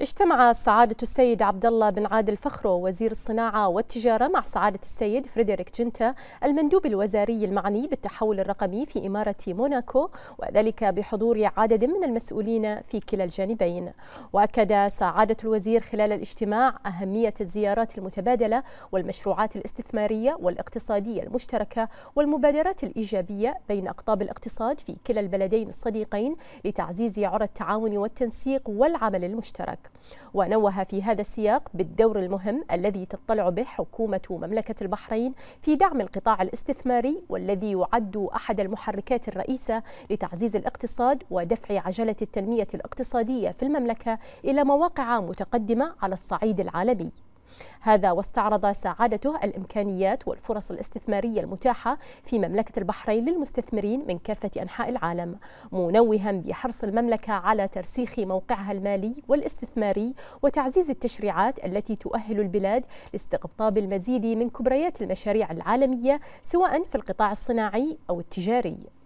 اجتمع سعادة السيد عبد الله بن عادل فخرو وزير الصناعة والتجارة مع سعادة السيد فريدريك جنتا المندوب الوزاري المعني بالتحول الرقمي في إمارة موناكو وذلك بحضور عدد من المسؤولين في كلا الجانبين وأكد سعادة الوزير خلال الاجتماع أهمية الزيارات المتبادلة والمشروعات الاستثمارية والاقتصادية المشتركة والمبادرات الإيجابية بين أقطاب الاقتصاد في كلا البلدين الصديقين لتعزيز عرى التعاون والتنسيق والعمل المشترك ونوه في هذا السياق بالدور المهم الذي تطلع به حكومة مملكة البحرين في دعم القطاع الاستثماري والذي يعد أحد المحركات الرئيسة لتعزيز الاقتصاد ودفع عجلة التنمية الاقتصادية في المملكة إلى مواقع متقدمة على الصعيد العالمي هذا واستعرض سعادته الإمكانيات والفرص الاستثمارية المتاحة في مملكة البحرين للمستثمرين من كافة أنحاء العالم منوها بحرص المملكة على ترسيخ موقعها المالي والاستثماري وتعزيز التشريعات التي تؤهل البلاد لاستقطاب المزيد من كبريات المشاريع العالمية سواء في القطاع الصناعي أو التجاري